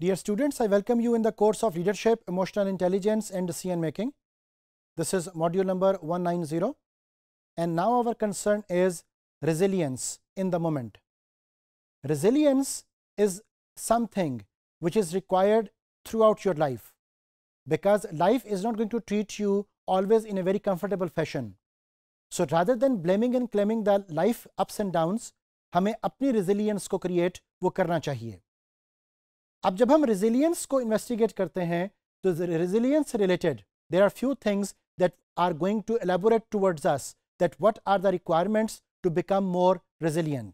Dear students, I welcome you in the course of Leadership, Emotional Intelligence and Decision Making. This is module number 190 and now our concern is resilience in the moment. Resilience is something which is required throughout your life because life is not going to treat you always in a very comfortable fashion. So rather than blaming and claiming the life ups and downs, हमें अपनी resilience को create वो करना चाहिए. अब जब हम resilience को इन्वेस्टिगेट करते हैं तो resilience related there are few things that are going to elaborate towards us that what are the requirements to become more resilient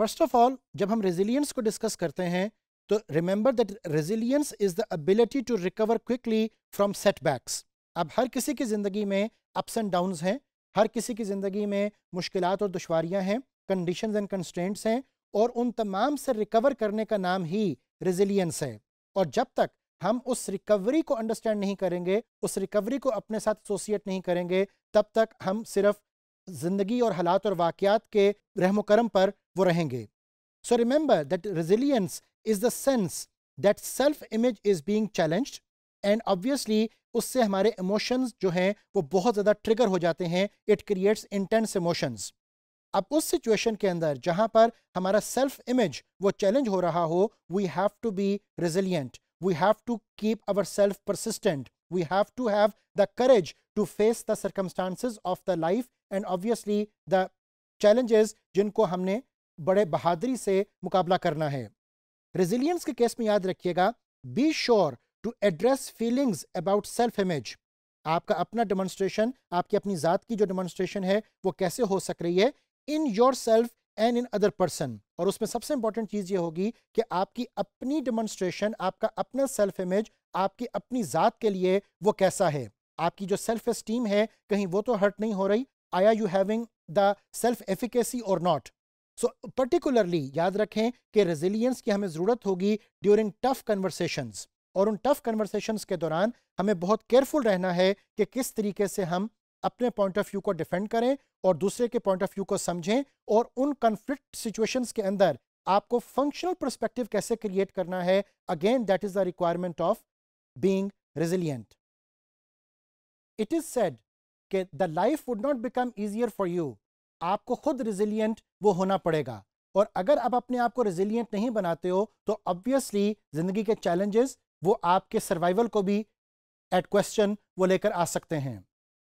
first of all जब हम रेजिलियंस को डिस्कस करते हैं तो remember that resilience is the ability to recover quickly from setbacks अब हर किसी की ज़िंदगी में अप्स एंड डाउन हैं हर किसी की ज़िंदगी में मुश्किल और दुशारियाँ हैं कंडीशन एंड कंस्टेंट्स हैं और उन तमाम से रिकवर करने का नाम ही रेजिलियंस है और जब तक हम उस रिकवरी को अंडरस्टैंड नहीं करेंगे उस रिकवरी को अपने साथ एसोसिएट नहीं करेंगे तब तक हम सिर्फ जिंदगी और हालात और वाकयात के रहम करम पर वो रहेंगे so remember that resilience is the sense that self image is being challenged and obviously उससे हमारे इमोशंस जो हैं वो बहुत ज़्यादा ट्रिगर हो जाते हैं इट क्रिएट्स इंटेंस इमोशंस अब उस सिचुएशन के अंदर जहां पर हमारा सेल्फ इमेज वो चैलेंज हो रहा हो we have to be resilient we have to keep our self persistent we have to have the courage to face the circumstances of the life and obviously the challenges जिनको हमने बड़े बहादुरी से मुकाबला करना है रेजिलियंस के केस में याद रखिएगा be sure to address feelings about self image आपका अपना डेमोन्स्ट्रेशन आपकी अपनी ज़ात की जो डेमोन्स्ट्रेशन है वो कैसे हो सक रही है in yourself and in other person और उसमें सबसे इंपॉर्टेंट चीज़ ये होगी कि आपकी अपनी डेमोन्स्ट्रेशन आपका अपना सेल्फ इमेज आपकी अपनी ज़ात के लिए वो कैसा है आपकी जो सेल्फ इस्टीम है कहीं वो तो हर्ट नहीं हो रही I are you having the self efficacy और नॉट सो पर्टिकुलरली याद रखें कि रेजिलियंस की हमें ज़रूरत होगी ड्यूरिंग टफ कन्वर्सेशंस और उन टफ कन्वर्सेशंस के दौरान हमें बहुत केयरफुल रहना है कि किस तरीके से हम अपने पॉइंट ऑफ व्यू को डिफेंड करें और दूसरे के पॉइंट ऑफ व्यू को समझें और उन कन्फ्लिक्ट सिचुएशंस के अंदर आपको फंक्शनल परस्पेक्टिव कैसे क्रिएट करना है again that is the requirement of being resilient it is said के the life would not become easier for you आपको खुद रेजिलियंट वो होना पड़ेगा और अगर आप अपने आप को रेजिलियंट नहीं बनाते हो तो ऑब्वियसली जिंदगी के चैलेंजेस वो आपके सर्वाइवल को भी एट क्वेश्चन वो लेकर आ सकते हैं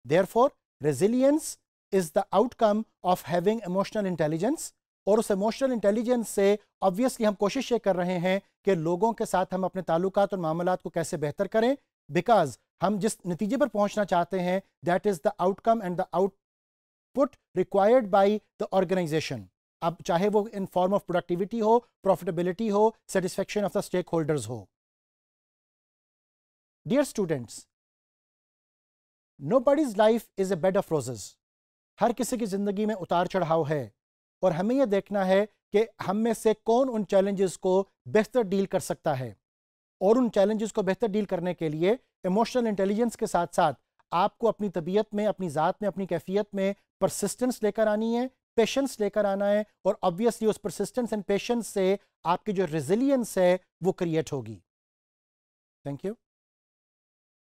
Therefore, resilience is the outcome of having emotional intelligence और उस इमोशनल इंटेलिजेंस से ऑब्वियसली हम कोशिश ये कर रहे हैं कि लोगों के साथ हम अपने ताल्लुकात और मामला को कैसे बेहतर करें बिकॉज हम जिस नतीजे पर पहुंचना चाहते हैं that is the outcome and the output required by the organisation अब चाहे वो इन फॉर्म ऑफ प्रोडक्टिविटी हो प्रॉफिटेबिलिटी हो satisfaction of the stake holders हो dear students nobody's life is a bed of roses हर किसी की ज़िंदगी में उतार चढ़ाव है और हमें यह देखना है कि हम में से कौन उन चैलेंजेस को बेहतर डील कर सकता है और उन चैलेंजेस को बेहतर डील करने के लिए इमोशनल इंटेलिजेंस के साथ साथ आपको अपनी तबीयत में अपनी ज़ात में अपनी कैफियत में परसिस्टेंस लेकर आनी है पेशेंस लेकर आना है और ऑब्वियसली उस परसिस्टेंस एंड पेशेंस से आपकी जो रेजिलियंस है वो क्रिएट होगी थैंक यू